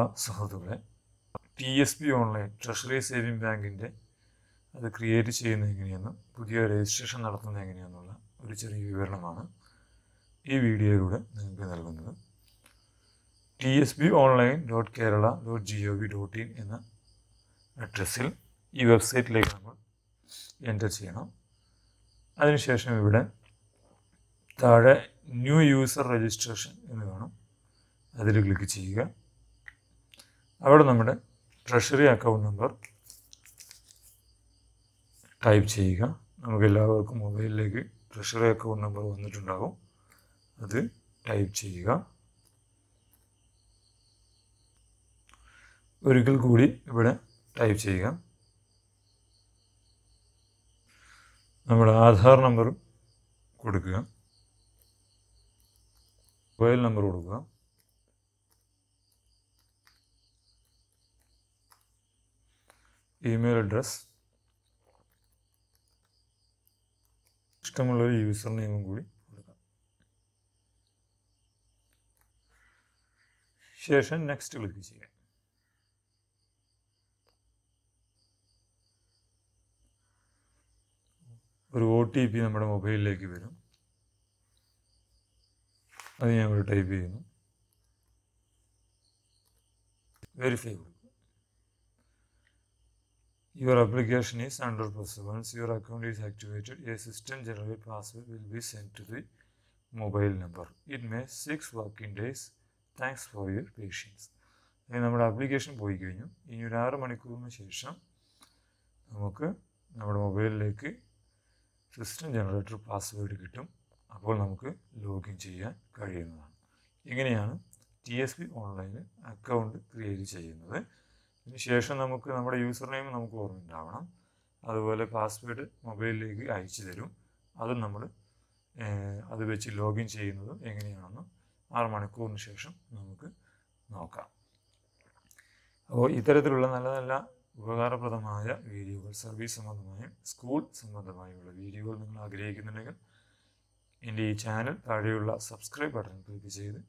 പ്രിയമുള്ള സുഹൃത്തുക്കളെ P S B online treasury saving ബാങ്കിൻ്റെ അത് ക്രിയേറ്റ് ചെയ്യുന്ന എങ്ങനെയെന്നും പുതിയ രജിസ്ട്രേഷൻ നടത്തുന്ന എങ്ങനെയെന്നുള്ള ഒരു ചെറിയ വിവരണമാണ് ഈ വീഡിയോയിലൂടെ നിങ്ങൾക്ക് നൽകുന്നത് T S B online dot Kerala dot G O V dot in എന്ന അഡ്രസ്സിൽ ഈ വെബ്സൈറ്റിലേക്ക് നമ്മൾ എൻ്റർ ചെയ്യണം അതിനുശേഷം ഇവിടെ താഴെ ന്യൂ യൂസർ രജിസ്ട്രേഷൻ എന്ന് കാണും അതിൽ ക്ലിക്ക് ചെയ്യുക അവിടെ നമ്മുടെ ട്രഷറി അക്കൗണ്ട് നമ്പർ ടൈപ്പ് ചെയ്യുക നമുക്ക് എല്ലാവർക്കും മൊബൈലിലേക്ക് ട്രഷറി അക്കൗണ്ട് നമ്പർ വന്നിട്ടുണ്ടാകും അത് ടൈപ്പ് ചെയ്യുക ഒരിക്കൽ കൂടി ഇവിടെ ടൈപ്പ് ചെയ്യുക നമ്മുടെ ആധാർ നമ്പറും കൊടുക്കുക മൊബൈൽ നമ്പർ കൊടുക്കുക ഇമെയിൽ അഡ്രസ് ഇഷ്ടമുള്ളൊരു യൂസർ നെയിമും കൂടി കൊടുക്കാം ശേഷം നെക്സ്റ്റ് ക്ലിക്ക് ചെയ്യാം ഒരു ഒ ടി പി നമ്മുടെ മൊബൈലിലേക്ക് വരും അത് ഞാനിവിടെ ഇവിടെ ടൈപ്പ് ചെയ്യുന്നു verify Your application is under process. Once your account is activated, a system generated password will be sent to the mobile number. It may six working days. Thanks for your patience. ഇനി നമ്മുടെ application പോയി കഴിഞ്ഞു ഇനി ഒരു ആറ് മണിക്കൂറിന് ശേഷം നമുക്ക് നമ്മുടെ മൊബൈലിലേക്ക് സിസ്റ്റം ജനറേറ്റർ പാസ്വേഡ് കിട്ടും അപ്പോൾ നമുക്ക് ലോഗിൻ ചെയ്യാൻ കഴിയുന്നതാണ് ഇങ്ങനെയാണ് ടി എസ് ഓൺലൈനിൽ അക്കൗണ്ട് ക്രിയേറ്റ് ചെയ്യുന്നത് ശേഷം നമുക്ക് നമ്മുടെ യൂസർ നെയിം നമുക്ക് ഓർമ്മയുണ്ടാവണം അതുപോലെ പാസ്വേഡ് മൊബൈലിലേക്ക് അയച്ചു തരും അതും നമ്മൾ അത് വെച്ച് ലോഗിൻ ചെയ്യുന്നതും എങ്ങനെയാണെന്ന് ആറ് മണിക്കൂറിന് ശേഷം നമുക്ക് നോക്കാം അപ്പോൾ ഇത്തരത്തിലുള്ള നല്ല നല്ല ഉപകാരപ്രദമായ വീഡിയോകൾ സർവീസ് സംബന്ധമായും സ്കൂൾ സംബന്ധമായുമുള്ള വീഡിയോകൾ നിങ്ങൾ ആഗ്രഹിക്കുന്നുണ്ടെങ്കിൽ എൻ്റെ ഈ ചാനൽ താഴെയുള്ള സബ്സ്ക്രൈബ് ബട്ടൺ ക്ലിക്ക് ചെയ്ത്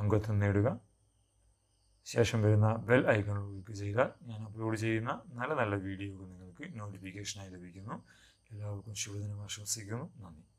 അംഗത്വം നേടുക ശേഷം വരുന്ന ബെൽ ഐക്കണിൽ ക്ലിക്ക് ചെയ്താൽ ഞാൻ അപ്ലോഡ് ചെയ്യുന്ന നല്ല നല്ല വീഡിയോകൾ നിങ്ങൾക്ക് നോട്ടിഫിക്കേഷനായി ലഭിക്കുന്നു എല്ലാവർക്കും ശുഭദിനം ആശംസിക്കുന്നു നന്ദി